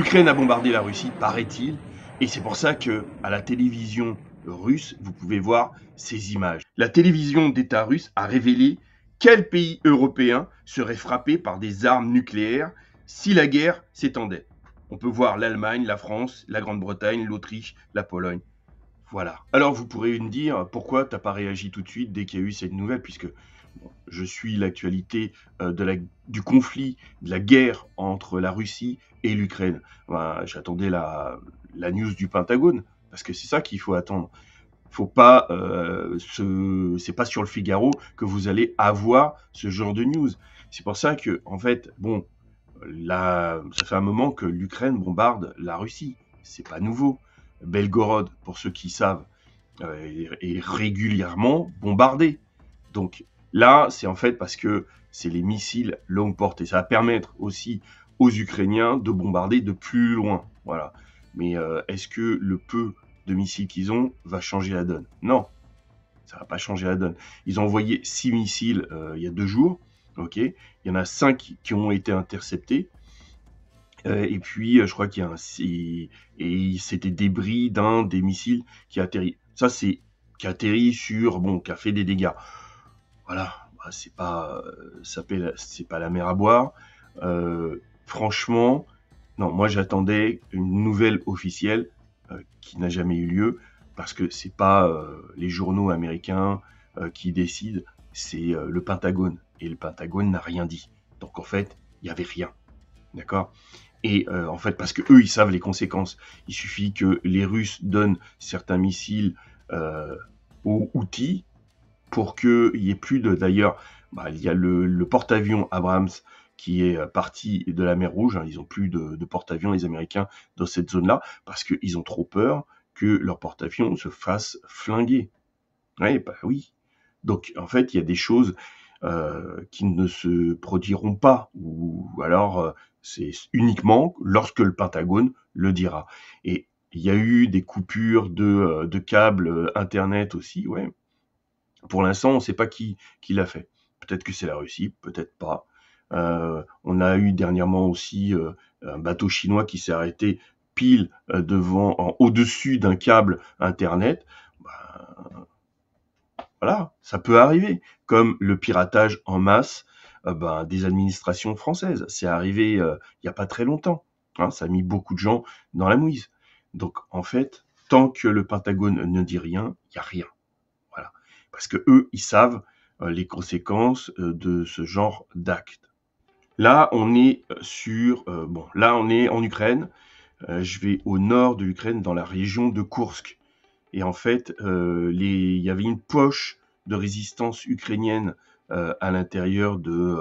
L'Ukraine a bombardé la Russie, paraît-il, et c'est pour ça que à la télévision russe, vous pouvez voir ces images. La télévision d'État russe a révélé quel pays européen serait frappé par des armes nucléaires si la guerre s'étendait. On peut voir l'Allemagne, la France, la Grande-Bretagne, l'Autriche, la Pologne. Voilà. Alors vous pourrez me dire pourquoi t'as pas réagi tout de suite dès qu'il y a eu cette nouvelle, puisque je suis l'actualité euh, du conflit, de la guerre entre la Russie et l'Ukraine. J'attendais la, news du Pentagone, parce que c'est ça qu'il faut attendre. Faut pas, ce, euh, c'est pas sur le Figaro que vous allez avoir ce genre de news. C'est pour ça que, en fait, bon, là, ça fait un moment que l'Ukraine bombarde la Russie. C'est pas nouveau. Belgorod, pour ceux qui savent, euh, est régulièrement bombardé. Donc Là, c'est en fait parce que c'est les missiles longue portée. Ça va permettre aussi aux Ukrainiens de bombarder de plus loin. Voilà. Mais euh, est-ce que le peu de missiles qu'ils ont va changer la donne Non, ça va pas changer la donne. Ils ont envoyé six missiles euh, il y a deux jours. Ok, il y en a cinq qui ont été interceptés. Euh, et puis, je crois qu'il y a un. Et, c'était débris d'un des missiles qui a atterri. Ça, c'est qui atterri sur. Bon, qui a fait des dégâts voilà, bah, c'est pas, euh, c'est pas la mer à boire. Euh, franchement, non, moi j'attendais une nouvelle officielle euh, qui n'a jamais eu lieu parce que c'est pas les journaux américains qui décident, c'est le Pentagone et le Pentagone n'a rien dit. Donc en fait, il n'y avait rien, d'accord et en fait, parce que eux, ils savent les conséquences. Il suffit que les Russes donnent certains missiles aux outils pour qu'il n'y ait plus de... D'ailleurs, bah, il y a le, porte-avions Abrams qui est euh, parti de la mer Rouge. Hein. ils n'ont plus de, porte-avions, les Américains, dans cette zone-là, parce qu'ils ont trop peur que leur porte-avions se fasse flinguer. Oui, bah oui. Donc, en fait, il y a des choses euh, qui ne se produiront pas, ou, alors euh, c'est uniquement lorsque le Pentagone le dira. Et il y a eu des coupures de, de câbles Internet aussi, ouais. Pour l'instant, on ne sait pas qui, l'a fait. Peut-être que c'est la Russie, peut-être pas. Euh, on a eu dernièrement aussi euh, un bateau chinois qui s'est arrêté pile euh, devant, au-dessus d'un câble Internet. Ben, voilà, ça peut arriver. Comme le piratage en masse ben, des administrations françaises. C'est arrivé il n'y a pas très longtemps. Hein. ça a mis beaucoup de gens dans la mouise. Donc en fait, tant que le Pentagone ne dit rien, il n'y a rien parce que eux, ils savent euh, les conséquences euh, de ce genre d'actes. Là, on est euh, sur, bon, là, on est en Ukraine. je vais au nord de l'Ukraine, dans la région de Kursk. Et en fait, les, il y avait une poche de résistance ukrainienne à l'intérieur de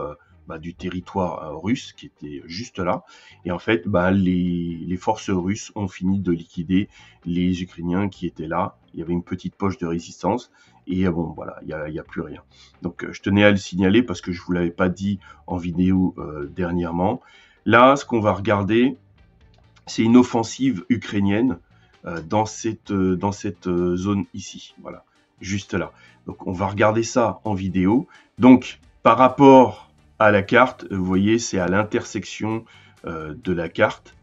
bah, du territoire euh, russe qui était juste là. Et en fait, bah, les, forces russes ont fini de liquider les Ukrainiens qui étaient là. Il y avait une petite poche de résistance et euh, bon voilà, il n'y a, a, plus rien. Donc euh, je tenais à le signaler parce que je ne vous l'avais pas dit en vidéo dernièrement. Là, ce qu'on va regarder, c'est une offensive ukrainienne dans cette, dans cette zone ici, voilà, juste là. Donc on va regarder ça en vidéo. Donc par rapport à la carte. Vous voyez, c'est à l'intersection euh, de la carte.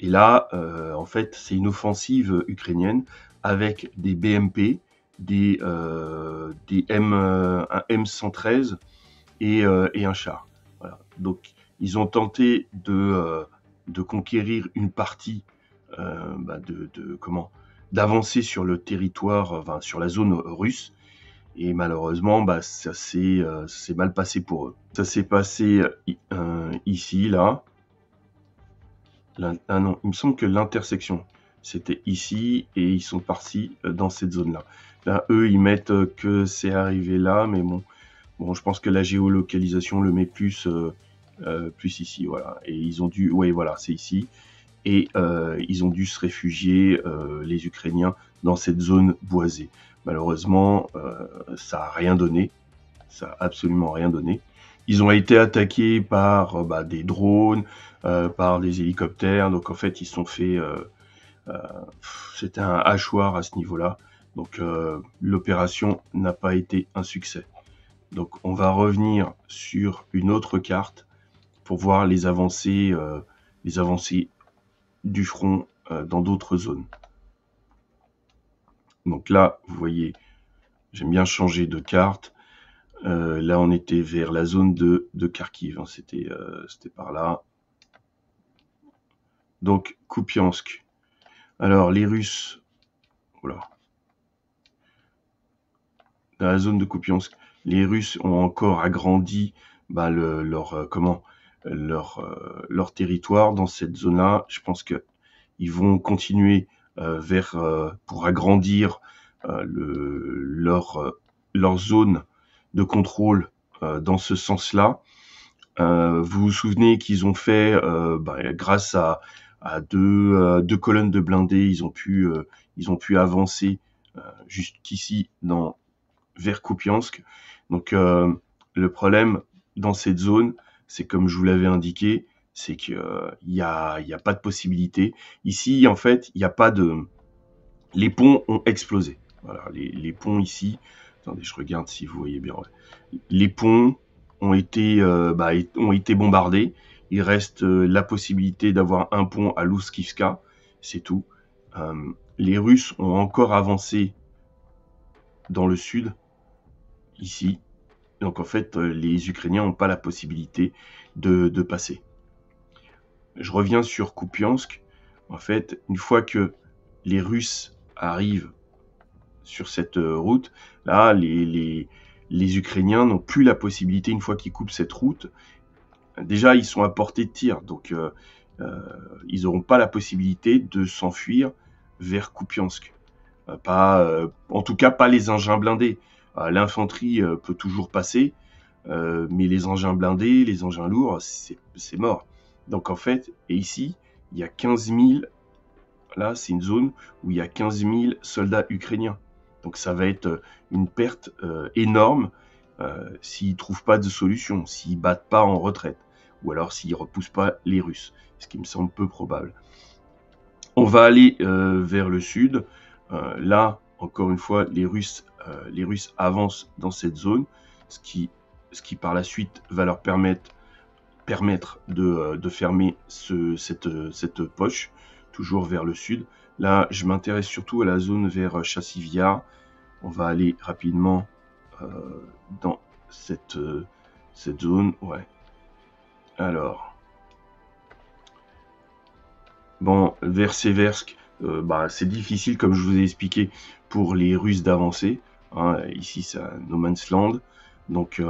Et là, euh, en fait, c'est une offensive ukrainienne avec des BMP, des, euh, des M, un M113 et, et un char. Donc, ils ont tenté de, de conquérir une partie bah, de, comment d'avancer sur le territoire, sur la zone russe. Et malheureusement, bah, euh, ça s'est mal passé pour eux. Ça s'est passé euh, euh, ici, là. Ah non, il me semble que l'intersection, c'était ici et ils sont partis dans cette zone-là. Là, eux, ils mettent que c'est arrivé là, mais bon, bon, je pense que la géolocalisation le met plus, plus ici, voilà. Et ils ont dû, ouais, voilà, c'est ici. Et ils ont dû se réfugier, les Ukrainiens, dans cette zone boisée. Malheureusement, euh, ça n'a rien donné. Ça n'a absolument rien donné. Ils ont été attaqués par euh, bah, des drones, euh, par des hélicoptères. Donc en fait, ils sont fait. C'était un hachoir à ce niveau-là. Donc l'opération n'a pas été un succès. Donc on va revenir sur une autre carte pour voir les avancées, les avancées du front dans d'autres zones. Donc là, vous voyez, j'aime bien changer de carte. Euh, là, on était vers la zone de, Kharkiv. Hein, euh, c'était par là. Donc, Kupiansk. Alors, les Russes... Voilà. Dans la zone de Kupiansk, les Russes ont encore agrandi bah, leur, euh, comment, leur, leur territoire dans cette zone-là. Je pense qu'ils vont continuer euh, vers, euh, pour agrandir euh, le, leur, leur zone de contrôle dans ce sens-là. vous vous souvenez qu'ils ont fait, bah, grâce à, à deux, deux, colonnes de blindés, ils ont pu, ils ont pu avancer jusqu'ici dans, vers Kupiansk. Donc le problème dans cette zone, c'est comme je vous l'avais indiqué, c'est qu'il n'y euh, a, pas de possibilité. Ici, en fait, il n'y a pas de... Les ponts ont explosé. les, ponts ici... Attendez, je regarde si vous voyez bien. Les ponts ont été, euh, bah, ont été bombardés. Il reste euh, la possibilité d'avoir un pont à Luskivska. C'est tout. les Russes ont encore avancé dans le sud, ici. Donc en fait, les Ukrainiens n'ont pas la possibilité de passer je reviens sur Kupiansk. En fait, une fois que les Russes arrivent sur cette euh, route, là, les, Ukrainiens n'ont plus la possibilité, une fois qu'ils coupent cette route, déjà, ils sont à portée de tir. Donc, euh, euh, ils n'auront pas la possibilité de s'enfuir vers Kupiansk. en tout cas, pas les engins blindés. L'infanterie peut toujours passer, mais les engins blindés, les engins lourds, c'est mort. Donc en fait, et ici, il y a 15 000, là c'est une zone où il y a 15 000 soldats ukrainiens. Donc ça va être euh, une perte euh, énorme euh, s'ils ne trouvent pas de solution, s'ils ne battent pas en retraite, ou alors s'ils ne repoussent pas les Russes, ce qui me semble peu probable. On va aller vers le sud. là, encore une fois, les Russes, les Russes avancent dans cette zone, ce qui, ce qui par la suite va leur permettre permettre de, euh, fermer euh, cette, poche, toujours vers le sud. Là, je m'intéresse surtout à la zone vers euh, Chassivia. On va aller rapidement dans cette, cette zone. Ouais. Alors. Bon, vers Seversk, bah, c'est difficile, comme je vous ai expliqué, pour les Russes d'avancer. Hein. ici, c'est No Man's Land. Donc,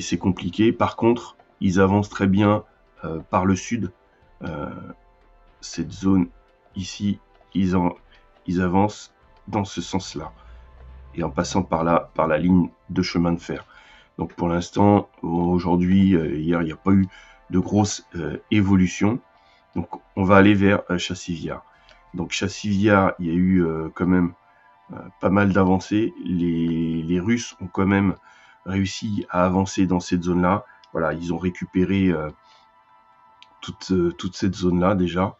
c'est compliqué. Par contre, ils avancent très bien euh, par le sud. Euh, cette zone ici, ils, ils avancent dans ce sens-là. Et en passant par là, par la ligne de chemin de fer. Donc pour l'instant, aujourd'hui, euh, hier, il n'y a pas eu de grosse évolution. Donc on va aller vers Chassivia. Donc Chassivia, il y a eu quand même pas mal d'avancées. Les, les, Russes ont quand même réussi à avancer dans cette zone-là. Voilà, ils ont récupéré euh, toute, euh, toute, cette zone-là déjà.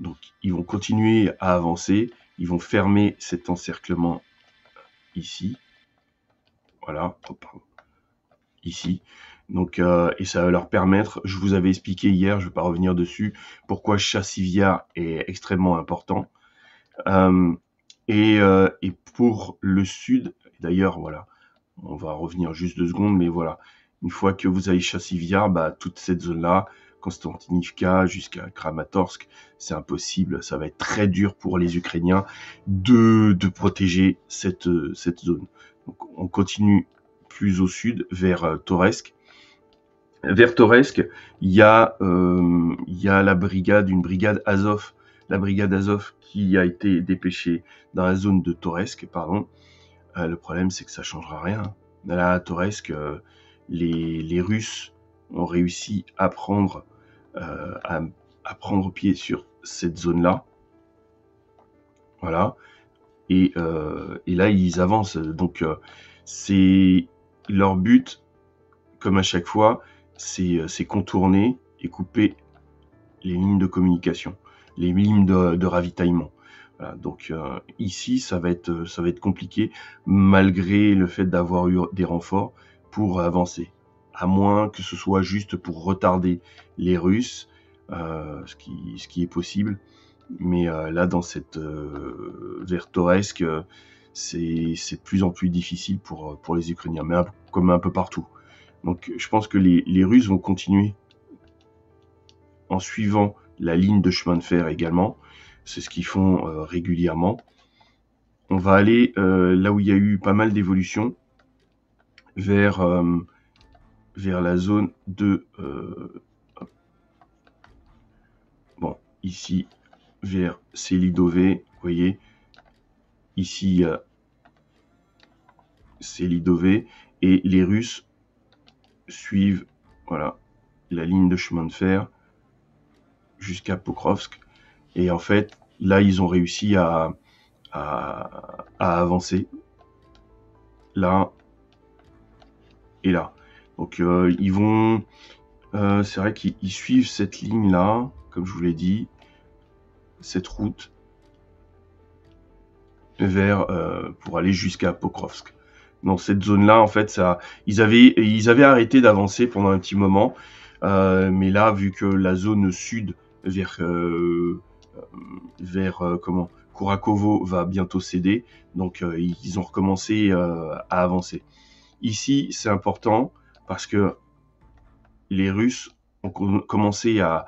Donc, ils vont continuer à avancer. Ils vont fermer cet encerclement ici. Voilà, ici. Donc, euh, et ça va leur permettre, je vous avais expliqué hier, je ne vais pas revenir dessus, pourquoi Chassivia est extrêmement important. Et, et, pour le sud, d'ailleurs, voilà, on va revenir juste deux secondes, mais voilà. Une fois que vous avez Chassivia, bah, toute cette zone-là, Konstantinivka jusqu'à Kramatorsk, c'est impossible. Ça va être très dur pour les Ukrainiens de, de protéger cette, cette zone. Donc, on continue plus au sud, vers euh, Toresk. Vers Toresk, il y, a, euh, il y a la brigade, une brigade Azov, la brigade Azov qui a été dépêchée dans la zone de Toresk, pardon, euh, le problème, c'est que ça changera rien. Là, Toresque, les, Russes ont réussi euh, à prendre, pied sur cette zone-là. Voilà. Et, euh, là, ils avancent. Donc, c'est leur but, comme à chaque fois, c'est contourner et couper les lignes de communication, les lignes de ravitaillement donc euh, ici, ça va être ça va être compliqué malgré le fait d'avoir eu des renforts pour avancer, à moins que ce soit juste pour retarder les Russes, euh, ce qui ce qui est possible. Mais euh, là, dans cette vertoresque, c'est de plus en plus difficile pour pour les Ukrainiens, mais comme un peu partout. Donc, je pense que les, les Russes vont continuer en suivant la ligne de chemin de fer également c'est ce qu'ils font euh, régulièrement. On va aller euh, là où il y a eu pas mal d'évolutions, vers, euh, vers la zone de... bon, ici, vers Célidové, vous voyez, ici, Célidové, et les Russes suivent voilà, la ligne de chemin de fer jusqu'à Pokrovsk. Et en fait, là, ils ont réussi à, avancer. Là et là. Donc, euh, ils vont. Euh, c'est vrai qu'ils suivent cette ligne-là, comme je vous l'ai dit, cette route vers euh, pour aller jusqu'à Pokrovsk. Dans cette zone-là, en fait, ça, ils avaient, ils avaient arrêté d'avancer pendant un petit moment, mais là, vu que la zone sud vers euh, vers euh, comment Kurakovo va bientôt céder, donc euh, ils ont recommencé à avancer. Ici, c'est important parce que les Russes ont commencé à,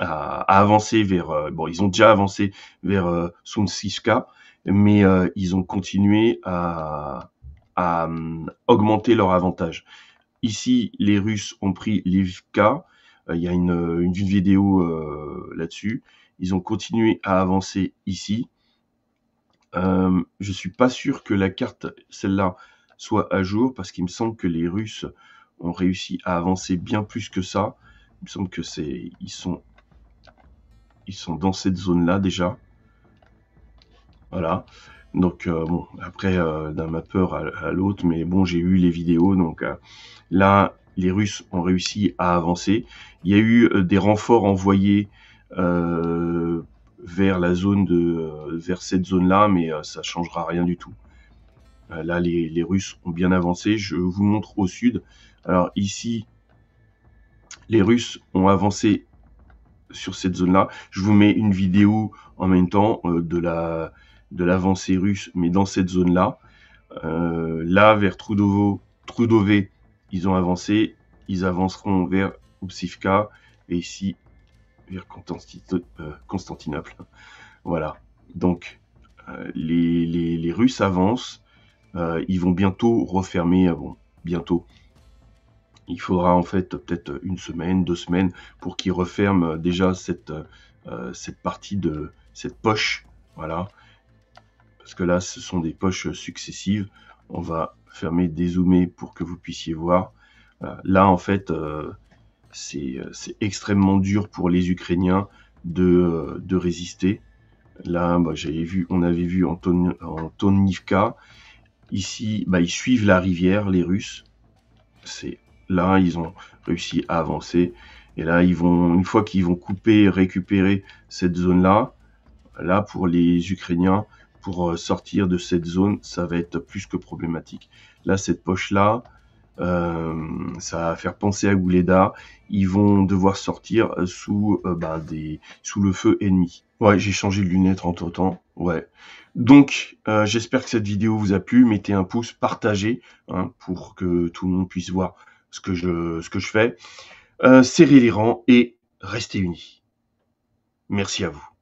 avancer vers. bon, ils ont déjà avancé vers euh, mais ils ont continué à, augmenter leur avantage. Ici, les Russes ont pris Livka, euh, il y a une, euh, vidéo euh, là-dessus. Ils ont continué à avancer ici. Euh, je suis pas sûr que la carte, celle-là, soit à jour, parce qu'il me semble que les Russes ont réussi à avancer bien plus que ça. Il me semble que c'est. Ils sont. Ils sont dans cette zone-là déjà. Voilà. Donc bon, après d'un mappeur à, à l'autre, mais bon, j'ai eu les vidéos, donc là, les Russes ont réussi à avancer. Il y a eu euh, des renforts envoyés euh, vers la zone euh, vers cette zone-là, mais ça changera rien du tout. là, les, Russes ont bien avancé. Je vous montre au sud. Alors ici, les Russes ont avancé sur cette zone-là. Je vous mets une vidéo en même temps de la de l'avancée russe, mais dans cette zone-là. là, vers Trudovo, Trudové, ils ont avancé, ils avanceront vers Upsivka et ici vers euh, Constantinople. Voilà. Donc, euh, les, Russes avancent. Euh, ils vont bientôt refermer. Ah bon, bientôt. Il faudra en fait peut-être une semaine, deux semaines pour qu'ils referment déjà cette, cette partie de cette poche. Voilà. Parce que là, ce sont des poches successives. On va fermer, dézoomer pour que vous puissiez voir. Euh, là, en fait, euh, euh, c'est extrêmement dur pour les Ukrainiens de, résister. Là, bah, j'avais vu, on avait vu Antonivka. Ici, bah, ils suivent la rivière, les Russes. C'est là, ils ont réussi à avancer. Et là, ils vont, une fois qu'ils vont couper, récupérer cette zone-là, là, pour les Ukrainiens, pour euh, sortir de cette zone, ça va être plus que problématique. Là, cette poche-là, euh, ça va faire penser à Gouleda. Ils vont devoir sortir euh, sous, bah, sous le feu ennemi. Ouais, j'ai changé de lunettes entre temps. Ouais. Donc, j'espère que cette vidéo vous a plu. Mettez un pouce, partagez hein, pour que tout le monde puisse voir ce que je, ce que je fais. serrez les rangs et restez unis. Merci à vous.